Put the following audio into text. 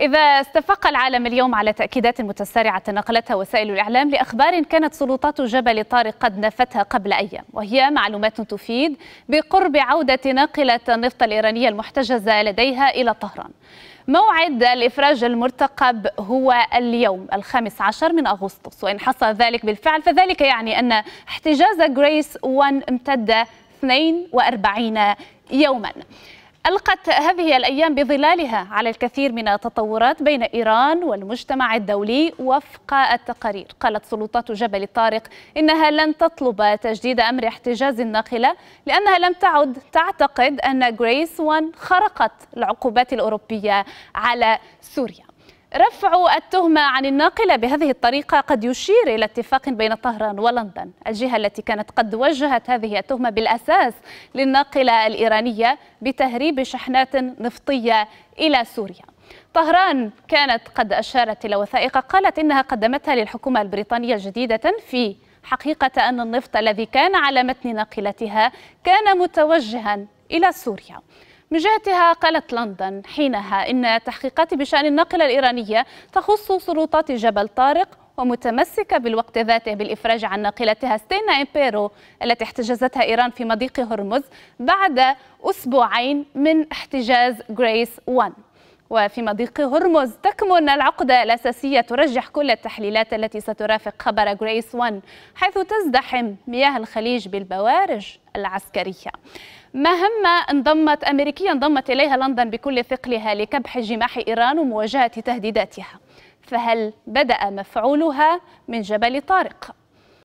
إذا استفاق العالم اليوم على تأكيدات متسارعة نقلتها وسائل الإعلام لأخبار كانت سلطات جبل طارق قد نفتها قبل أيام وهي معلومات تفيد بقرب عودة ناقلة النفط الإيرانية المحتجزة لديها إلى طهران موعد الإفراج المرتقب هو اليوم الخامس عشر من أغسطس وإن حصل ذلك بالفعل فذلك يعني أن احتجاز جريس 1 امتد 42 يوما ألقت هذه الأيام بظلالها على الكثير من التطورات بين إيران والمجتمع الدولي وفق التقارير قالت سلطات جبل الطارق إنها لن تطلب تجديد أمر احتجاز الناقلة لأنها لم تعد تعتقد أن غريس وان خرقت العقوبات الأوروبية على سوريا رفع التهمة عن الناقلة بهذه الطريقة قد يشير إلى اتفاق بين طهران ولندن الجهة التي كانت قد وجهت هذه التهمة بالأساس للناقلة الإيرانية بتهريب شحنات نفطية إلى سوريا طهران كانت قد أشارت إلى وثائق قالت إنها قدمتها للحكومة البريطانية جديدة في حقيقة أن النفط الذي كان على متن ناقلتها كان متوجها إلى سوريا من جهتها قالت لندن حينها إن تحقيقات بشأن الناقلة الإيرانية تخص سلطات جبل طارق ومتمسكة بالوقت ذاته بالإفراج عن ناقلتها ستينا إمبيرو التي احتجزتها إيران في مضيق هرمز بعد أسبوعين من احتجاز غريس 1 وفي مضيق هرمز تكمن العقدة الأساسية ترجح كل التحليلات التي سترافق خبر جريس 1 حيث تزدحم مياه الخليج بالبوارج العسكرية مهمة انضمت أمريكية انضمت إليها لندن بكل ثقلها لكبح جماح إيران ومواجهة تهديداتها فهل بدأ مفعولها من جبل طارق؟